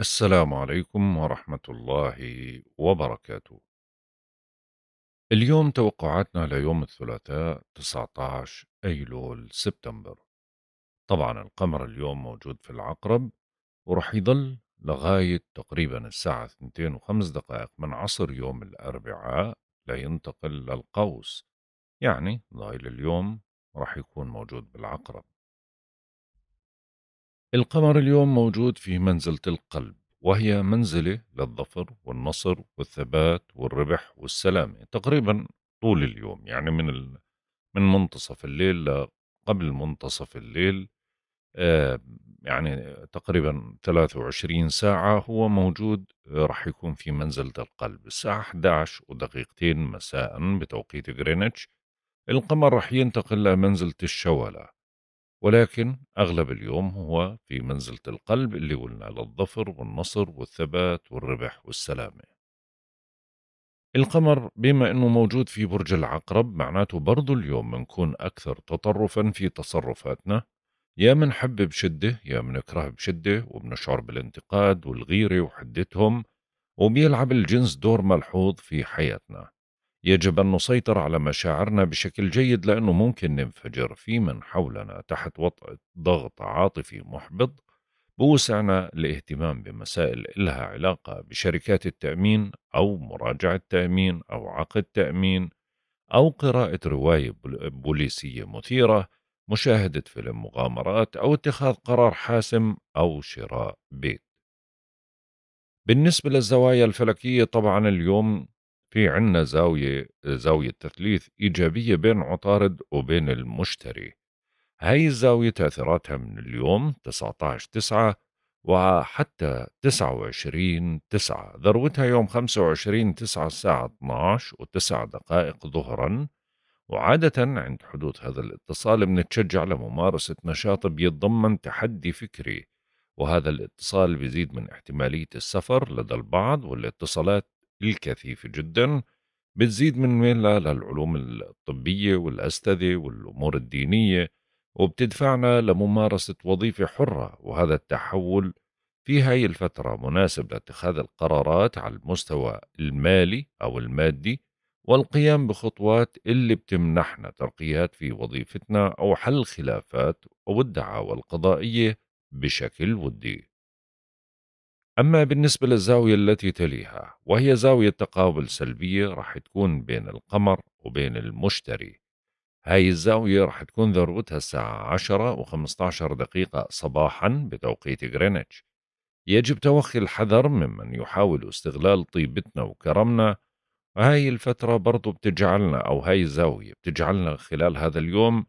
السلام عليكم ورحمة الله وبركاته. اليوم توقعاتنا ليوم الثلاثاء 19 أيلول سبتمبر. طبعا القمر اليوم موجود في العقرب ورح يضل لغاية تقريبا الساعة 2 وخمس دقائق من عصر يوم الأربعاء لينتقل للقوس يعني ضايل اليوم رح يكون موجود بالعقرب القمر اليوم موجود في منزلة القلب وهي منزلة للظفر والنصر والثبات والربح والسلامة تقريبا طول اليوم يعني من ال... من منتصف الليل لقبل منتصف الليل آه يعني تقريبا 23 ساعة هو موجود آه، راح يكون في منزلة القلب الساعة 11 ودقيقتين مساء بتوقيت غرينتش القمر راح ينتقل لمنزلة الشوالة ولكن أغلب اليوم هو في منزلة القلب اللي قلنا على الظفر والنصر والثبات والربح والسلامة القمر بما أنه موجود في برج العقرب معناته برضو اليوم منكون أكثر تطرفا في تصرفاتنا يا منحب بشدة يا منكره بشدة وبنشعر بالانتقاد والغيرة وحدتهم وبيلعب الجنس دور ملحوظ في حياتنا يجب أن نسيطر على مشاعرنا بشكل جيد لأنه ممكن ننفجر في من حولنا تحت وطأة ضغط عاطفي محبط بوسعنا الاهتمام بمسائل إلها علاقة بشركات التأمين أو مراجعة تأمين أو عقد تأمين أو قراءة رواية بوليسية مثيرة مشاهدة فيلم مغامرات أو اتخاذ قرار حاسم أو شراء بيت بالنسبة للزوايا الفلكية طبعا اليوم في عنا زاوية زاوية تثليث إيجابية بين عطارد وبين المشتري هاي الزاوية تأثيراتها من اليوم 19 9 وحتى 29 9 ذروتها يوم 25 9 الساعة 12 و9 دقائق ظهرا وعادة عند حدوث هذا الاتصال بنتشجع لممارسة نشاط بيتضمن تحدي فكري وهذا الاتصال بيزيد من احتمالية السفر لدى البعض والاتصالات الكثيفة جدا بتزيد من ميلنا للعلوم الطبية والأستاذة والأمور الدينية وبتدفعنا لممارسة وظيفة حرة وهذا التحول في هاي الفترة مناسب لاتخاذ القرارات على المستوى المالي أو المادي والقيام بخطوات اللي بتمنحنا ترقيات في وظيفتنا أو حل خلافات أو الدعاوى القضائية بشكل ودي أما بالنسبة للزاوية التي تليها وهي زاوية تقابل سلبية راح تكون بين القمر وبين المشتري هاي الزاوية راح تكون ذروتها الساعة 10 و 15 دقيقة صباحا بتوقيت غرينتش يجب توخي الحذر ممن يحاول استغلال طيبتنا وكرمنا وهاي الفترة برضو بتجعلنا أو هاي الزاوية بتجعلنا خلال هذا اليوم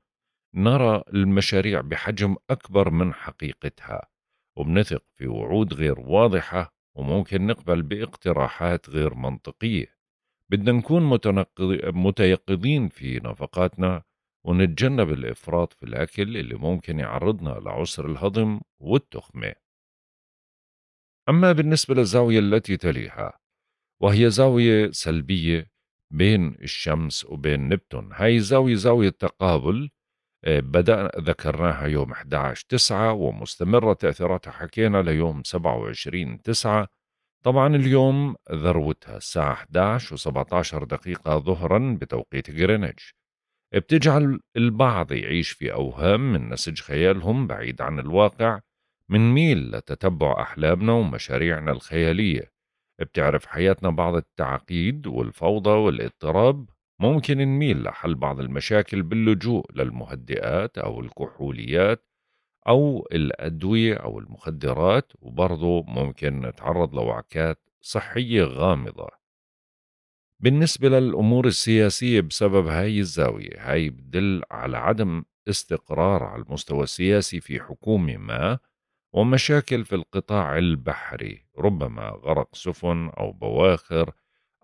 نرى المشاريع بحجم أكبر من حقيقتها وبنثق في وعود غير واضحة وممكن نقبل باقتراحات غير منطقية بدنا نكون متيقظين في نفقاتنا ونتجنب الإفراط في الأكل اللي ممكن يعرضنا لعسر الهضم والتخمة أما بالنسبة للزاوية التي تليها وهي زاوية سلبية بين الشمس وبين نبتون هاي زاوية زاوية تقابل بدأ ذكرناها يوم 11 9 ومستمرة تأثيراتها حكينا ليوم 27 9 طبعا اليوم ذروتها الساعة 11 و17 دقيقة ظهرا بتوقيت جرينتش بتجعل البعض يعيش في أوهام من نسج خيالهم بعيد عن الواقع من ميل لتتبع أحلامنا ومشاريعنا الخيالية بتعرف حياتنا بعض التعقيد والفوضى والاضطراب ممكن نميل لحل بعض المشاكل باللجوء للمهدئات أو الكحوليات أو الأدوية أو المخدرات وبرضه ممكن نتعرض لوعكات صحية غامضة بالنسبة للأمور السياسية بسبب هاي الزاوية هاي بتدل على عدم استقرار على المستوى السياسي في حكومة ما ومشاكل في القطاع البحري ربما غرق سفن أو بواخر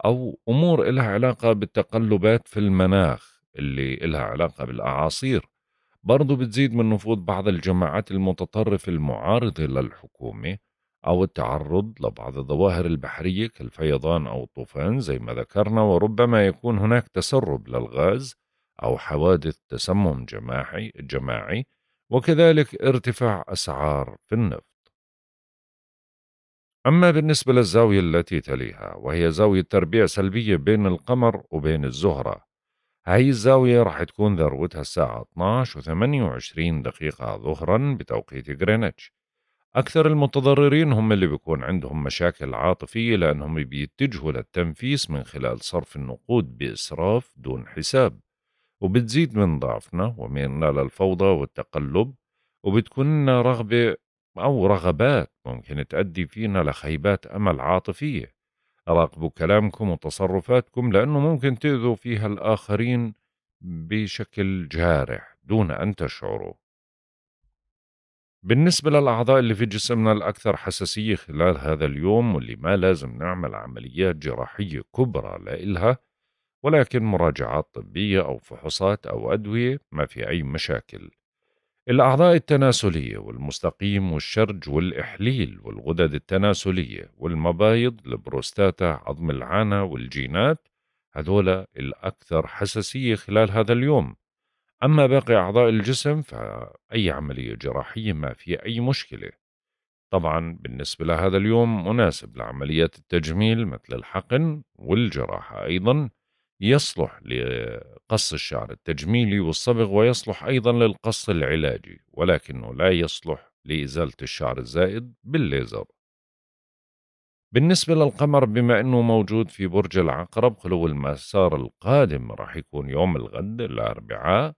أو أمور إلها علاقة بالتقلبات في المناخ اللي إلها علاقة بالأعاصير برضو بتزيد من نفوذ بعض الجماعات المتطرفة المعارضة للحكومة أو التعرض لبعض الظواهر البحرية كالفيضان أو الطوفان زي ما ذكرنا وربما يكون هناك تسرب للغاز أو حوادث تسمم جماعي, جماعي وكذلك ارتفاع أسعار في النفط أما بالنسبة للزاوية التي تليها وهي زاوية تربيع سلبية بين القمر وبين الزهرة هاي الزاوية راح تكون ذروتها الساعة 12 و 28 دقيقة ظهرا بتوقيت غرينتش أكثر المتضررين هم اللي بيكون عندهم مشاكل عاطفية لأنهم بيتجهوا للتنفيس من خلال صرف النقود بإسراف دون حساب وبتزيد من ضعفنا وميلنا للفوضى والتقلب وبتكون رغبة أو رغبات ممكن تؤدي فينا لخيبات أمل عاطفية راقبوا كلامكم وتصرفاتكم لأنه ممكن تأذوا فيها الآخرين بشكل جارح دون أن تشعروا بالنسبة للأعضاء اللي في جسمنا الأكثر حساسية خلال هذا اليوم واللي ما لازم نعمل عمليات جراحية كبرى لإلها ولكن مراجعات طبية أو فحوصات أو أدوية ما في أي مشاكل الأعضاء التناسلية والمستقيم والشرج والإحليل والغدد التناسلية والمبايض البروستاتا عظم العانة والجينات هذول الأكثر حساسية خلال هذا اليوم أما باقي أعضاء الجسم فأي عملية جراحية ما في أي مشكلة طبعا بالنسبة لهذا اليوم مناسب لعمليات التجميل مثل الحقن والجراحة أيضا يصلح لقص الشعر التجميلي والصبغ ويصلح أيضا للقص العلاجي ولكنه لا يصلح لإزالة الشعر الزائد بالليزر بالنسبة للقمر بما أنه موجود في برج العقرب خلو المسار القادم راح يكون يوم الغد الأربعاء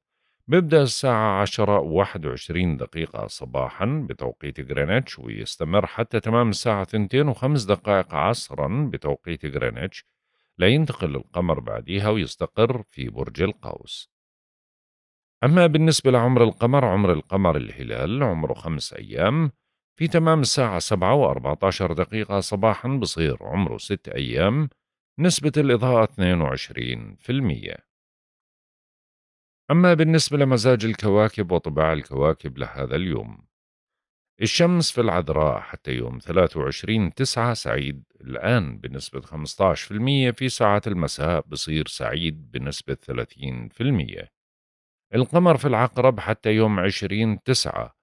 بيبدأ الساعة 10 واحد وعشرين دقيقة صباحا بتوقيت غرينتش ويستمر حتى تمام الساعة ثنتين وخمس دقائق عصرا بتوقيت غرينتش لا ينتقل القمر بعديها ويستقر في برج القوس أما بالنسبة لعمر القمر عمر القمر الهلال عمره خمس أيام في تمام الساعة سبعة عشر دقيقة صباحا بصير عمره ست أيام نسبة الإضاءة 22% أما بالنسبة لمزاج الكواكب وطباع الكواكب لهذا اليوم الشمس في العذراء حتى يوم 23 تسعة سعيد الآن بنسبة 15% في ساعات المساء بصير سعيد بنسبة 30% القمر في العقرب حتى يوم 20 تسعة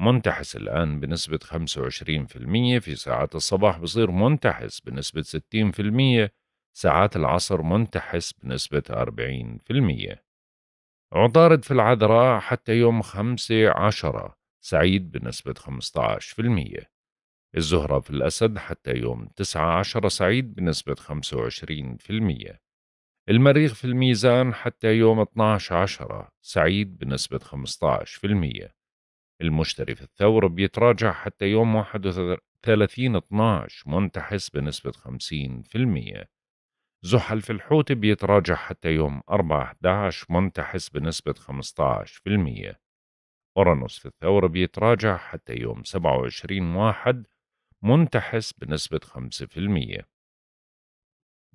منتحس الآن بنسبة 25% في ساعات الصباح بصير منتحس بنسبة 60% ساعات العصر منتحس بنسبة 40% عطارد في العذراء حتى يوم 5 10 سعيد بنسبة 15% الزهرة في الأسد حتى يوم 19 سعيد بنسبة 25% المريخ في الميزان حتى يوم 12 سعيد بنسبة 15% المشتري في الثور بيتراجع حتى يوم 31 12 منتحس بنسبة 50% زحل في الحوت بيتراجع حتى يوم 4 11 منتحس بنسبة 15% أورانوس في الثورة بيتراجع حتى يوم 27 واحد منتحس بنسبة 5%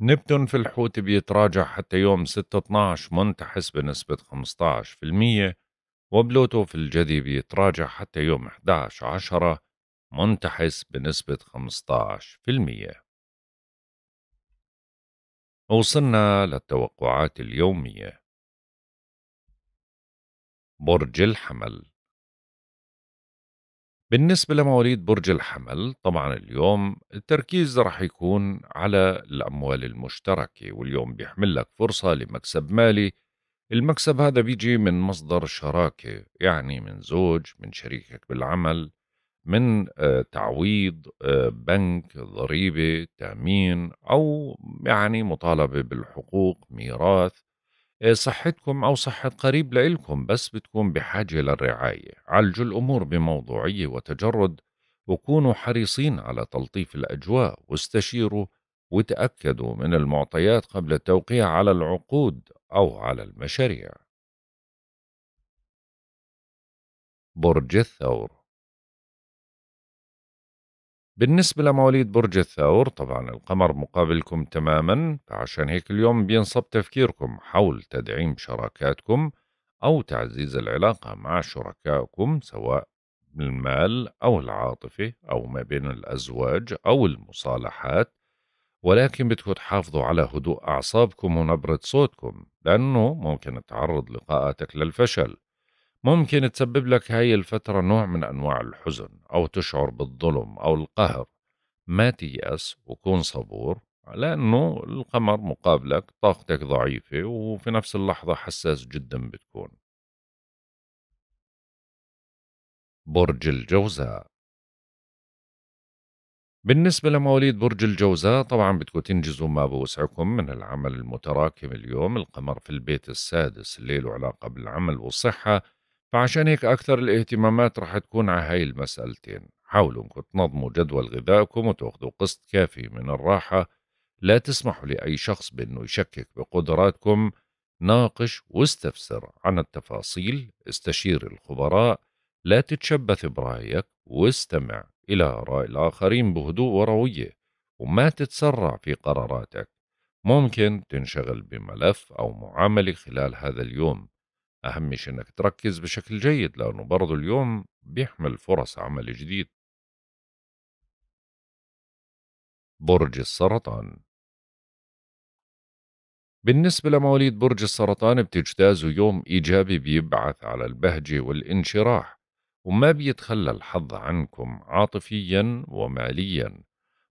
نبتون في الحوت بيتراجع حتى يوم 6 12 منتحس بنسبة 15% وبلوتو في الجدي بيتراجع حتى يوم 11 10 منتحس بنسبة 15% وصلنا للتوقعات اليومية برج الحمل بالنسبة لمواليد برج الحمل طبعا اليوم التركيز رح يكون على الأموال المشتركة واليوم بيحمل لك فرصة لمكسب مالي المكسب هذا بيجي من مصدر شراكة يعني من زوج من شريكك بالعمل من آه، تعويض آه، بنك ضريبة تأمين أو يعني مطالبة بالحقوق ميراث آه، صحتكم أو صحة قريب لإلكم بس بتكون بحاجة للرعاية عالجوا الأمور بموضوعية وتجرد وكونوا حريصين على تلطيف الأجواء واستشيروا وتأكدوا من المعطيات قبل التوقيع على العقود أو على المشاريع برج الثور بالنسبة لمواليد برج الثور طبعا القمر مقابلكم تماما فعشان هيك اليوم بينصب تفكيركم حول تدعيم شراكاتكم أو تعزيز العلاقة مع شركائكم سواء المال أو العاطفة أو ما بين الأزواج أو المصالحات ولكن بدكم تحافظوا على هدوء أعصابكم ونبرة صوتكم لأنه ممكن تعرض لقاءاتك للفشل ممكن تسبب لك هاي الفترة نوع من أنواع الحزن أو تشعر بالظلم أو القهر ما تيأس وكون صبور لأنه القمر مقابلك طاقتك ضعيفة وفي نفس اللحظة حساس جدا بتكون برج الجوزاء بالنسبة لمواليد برج الجوزاء طبعا بدكم تنجزوا ما بوسعكم من العمل المتراكم اليوم القمر في البيت السادس الليل علاقة بالعمل والصحة فعشان هيك أكثر الاهتمامات رح تكون على هاي المسألتين حاولوا انكم تنظموا جدول غذائكم وتاخذوا قسط كافي من الراحة لا تسمحوا لأي شخص بأنه يشكك بقدراتكم ناقش واستفسر عن التفاصيل استشير الخبراء لا تتشبث برأيك واستمع إلى آراء الآخرين بهدوء وروية وما تتسرع في قراراتك ممكن تنشغل بملف أو معاملة خلال هذا اليوم أهم شيء إنك تركز بشكل جيد لأنه برضه اليوم بيحمل فرص عمل جديد برج السرطان بالنسبة لمواليد برج السرطان بتجتازوا يوم إيجابي بيبعث على البهجة والانشراح وما بيتخلى الحظ عنكم عاطفيا وماليا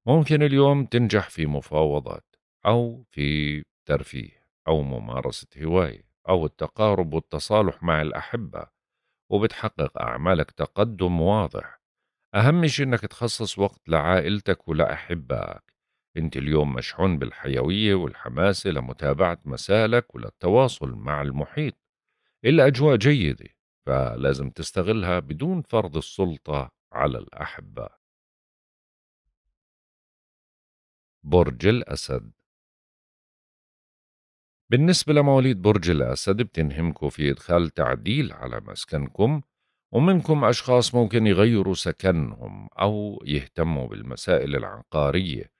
ممكن اليوم تنجح في مفاوضات أو في ترفيه أو ممارسة هواية أو التقارب والتصالح مع الأحبة وبتحقق أعمالك تقدم واضح أهم شيء إنك تخصص وقت لعائلتك ولأحبائك أنت اليوم مشحون بالحيوية والحماسة لمتابعة مسالك وللتواصل مع المحيط الأجواء جيدة فلازم تستغلها بدون فرض السلطة على الأحبة برج الأسد بالنسبة لمواليد برج الأسد بتنهمكم في إدخال تعديل على مسكنكم ومنكم أشخاص ممكن يغيروا سكنهم أو يهتموا بالمسائل العقارية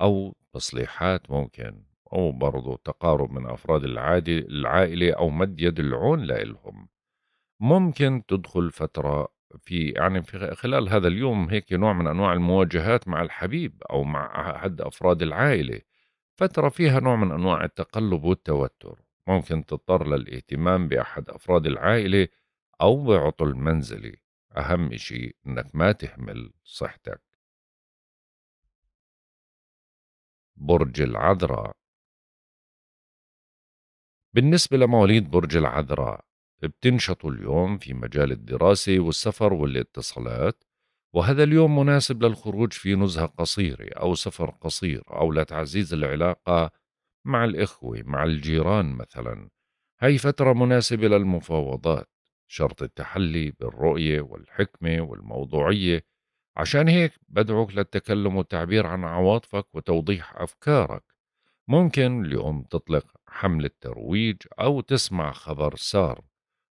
أو تصليحات ممكن أو برضو تقارب من أفراد العادي العائلة أو مد يد العون لإلهم ممكن تدخل فترة في يعني في خلال هذا اليوم هيك نوع من أنواع المواجهات مع الحبيب أو مع أحد أفراد العائلة فترة فيها نوع من أنواع التقلب والتوتر ممكن تضطر للاهتمام بأحد أفراد العائلة أو بعطل منزلي أهم شيء إنك ما تهمل صحتك برج العذراء بالنسبة لمواليد برج العذراء بتنشطوا اليوم في مجال الدراسة والسفر والاتصالات وهذا اليوم مناسب للخروج في نزهة قصيرة أو سفر قصير أو لتعزيز العلاقة مع الإخوة مع الجيران مثلا هاي فترة مناسبة للمفاوضات شرط التحلي بالرؤية والحكمة والموضوعية عشان هيك بدعوك للتكلم والتعبير عن عواطفك وتوضيح أفكارك ممكن اليوم تطلق حملة ترويج أو تسمع خبر سار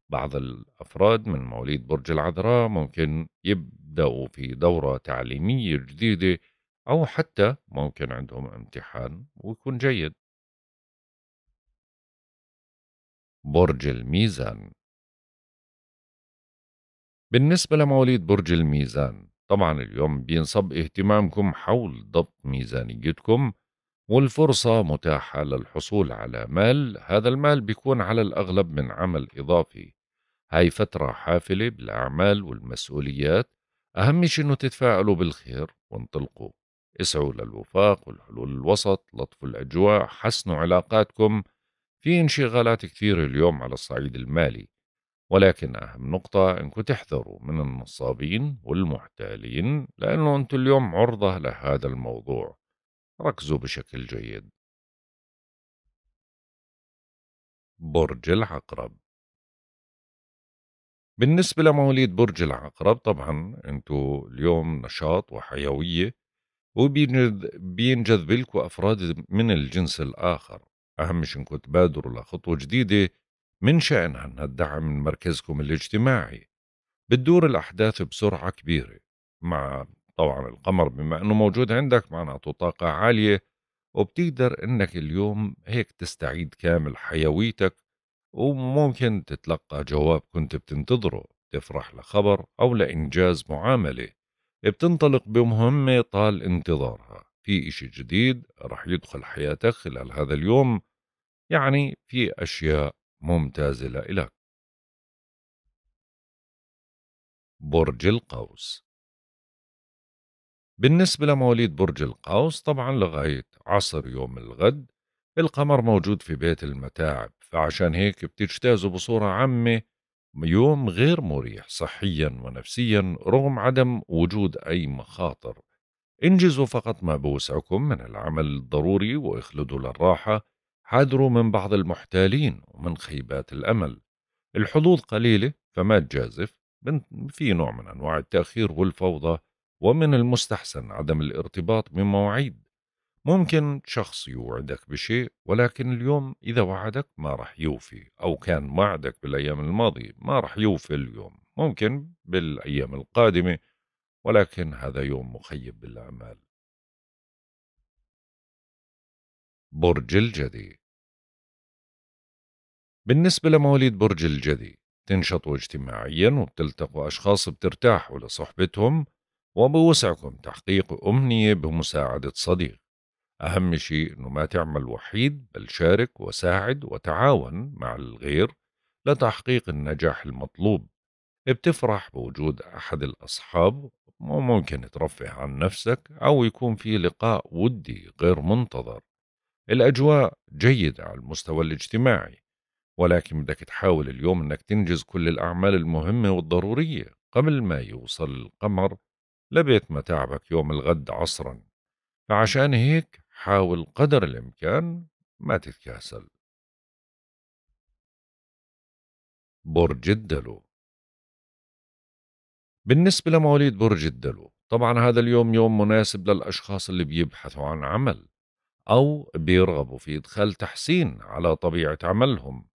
بعض الأفراد من مواليد برج العذراء ممكن يبدأوا في دورة تعليمية جديدة أو حتى ممكن عندهم امتحان ويكون جيد برج الميزان بالنسبة لمواليد برج الميزان طبعا اليوم بينصب اهتمامكم حول ضبط ميزانيتكم والفرصة متاحة للحصول على مال هذا المال بيكون على الأغلب من عمل إضافي هاي فترة حافلة بالأعمال والمسؤوليات أهم شيء إنه تتفاعلوا بالخير وانطلقوا اسعوا للوفاق والحلول الوسط لطفوا الأجواء حسنوا علاقاتكم في انشغالات كثيرة اليوم على الصعيد المالي ولكن أهم نقطة إنكم تحذروا من النصابين والمحتالين لأنه أنتم اليوم عرضة لهذا الموضوع ركزوا بشكل جيد برج العقرب بالنسبة لمواليد برج العقرب طبعا انتو اليوم نشاط وحيوية وبينجذب لكم أفراد من الجنس الآخر أهم شيء انكم تبادروا لخطوة جديدة من شأنها أنها الدعم من مركزكم الاجتماعي بتدور الأحداث بسرعة كبيرة مع طبعا القمر بما أنه موجود عندك معناته طاقة عالية وبتقدر أنك اليوم هيك تستعيد كامل حيويتك وممكن تتلقى جواب كنت بتنتظره تفرح لخبر أو لإنجاز معاملة بتنطلق بمهمة طال انتظارها في إشي جديد رح يدخل حياتك خلال هذا اليوم يعني في أشياء ممتازة لإلك برج القوس بالنسبة لمواليد برج القوس طبعا لغاية عصر يوم الغد القمر موجود في بيت المتاعب فعشان هيك بتجتازوا بصورة عامة يوم غير مريح صحيا ونفسيا رغم عدم وجود أي مخاطر انجزوا فقط ما بوسعكم من العمل الضروري واخلدوا للراحة حذروا من بعض المحتالين ومن خيبات الأمل الحظوظ قليلة فما تجازف في نوع من أنواع التأخير والفوضى ومن المستحسن عدم الارتباط بمواعيد ممكن شخص يوعدك بشيء ولكن اليوم إذا وعدك ما رح يوفي أو كان وعدك بالأيام الماضية ما رح يوفي اليوم ممكن بالأيام القادمة ولكن هذا يوم مخيب بالأعمال برج الجدي بالنسبة لمواليد برج الجدي تنشطوا اجتماعيا وبتلتقوا أشخاص بترتاحوا لصحبتهم وبوسعكم تحقيق أمنية بمساعدة صديق أهم شيء إنه ما تعمل وحيد بل شارك وساعد وتعاون مع الغير لتحقيق النجاح المطلوب بتفرح بوجود أحد الأصحاب وممكن ترفه عن نفسك أو يكون في لقاء ودي غير منتظر الأجواء جيدة على المستوى الاجتماعي ولكن بدك تحاول اليوم أنك تنجز كل الأعمال المهمة والضرورية قبل ما يوصل القمر لبيت متاعبك يوم الغد عصرا فعشان هيك حاول قدر الإمكان ما تتكاسل برج الدلو بالنسبة لمواليد برج الدلو طبعا هذا اليوم يوم مناسب للأشخاص اللي بيبحثوا عن عمل أو بيرغبوا في إدخال تحسين على طبيعة عملهم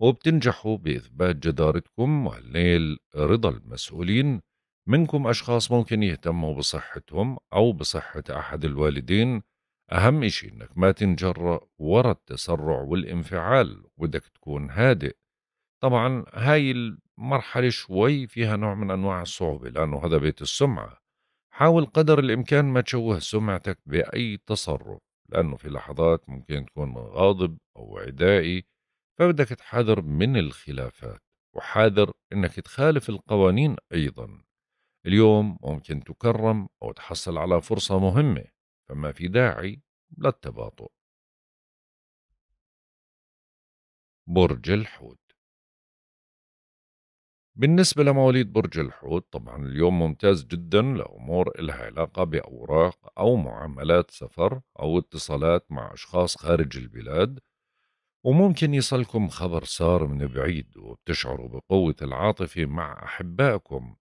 وبتنجحوا بإثبات جدارتكم ونيل رضا المسؤولين منكم أشخاص ممكن يهتموا بصحتهم أو بصحة أحد الوالدين أهم إشي إنك ما تنجر ورا التسرع والانفعال وبدك تكون هادئ طبعا هاي المرحلة شوي فيها نوع من أنواع الصعوبة لأنه هذا بيت السمعة حاول قدر الإمكان ما تشوه سمعتك بأي تصرف لأنه في لحظات ممكن تكون غاضب أو عدائي فبدك تحذر من الخلافات وحاذر إنك تخالف القوانين أيضا اليوم ممكن تكرم أو تحصل على فرصة مهمة فما في داعي للتباطؤ برج الحوت بالنسبة لمواليد برج الحوت طبعا اليوم ممتاز جدا لأمور إلها علاقة بأوراق أو معاملات سفر أو اتصالات مع أشخاص خارج البلاد وممكن يصلكم خبر سار من بعيد وبتشعروا بقوة العاطفة مع أحبائكم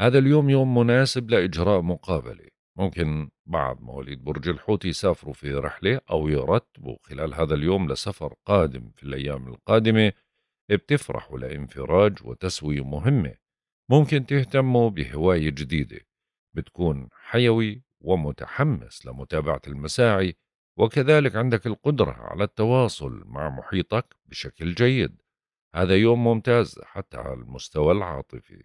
هذا اليوم يوم مناسب لإجراء مقابلة ممكن بعض مواليد برج الحوت يسافروا في رحلة أو يرتبوا خلال هذا اليوم لسفر قادم في الأيام القادمة بتفرحوا لانفراج وتسوية مهمة ممكن تهتموا بهواية جديدة بتكون حيوي ومتحمس لمتابعة المساعي وكذلك عندك القدرة على التواصل مع محيطك بشكل جيد هذا يوم ممتاز حتى على المستوى العاطفي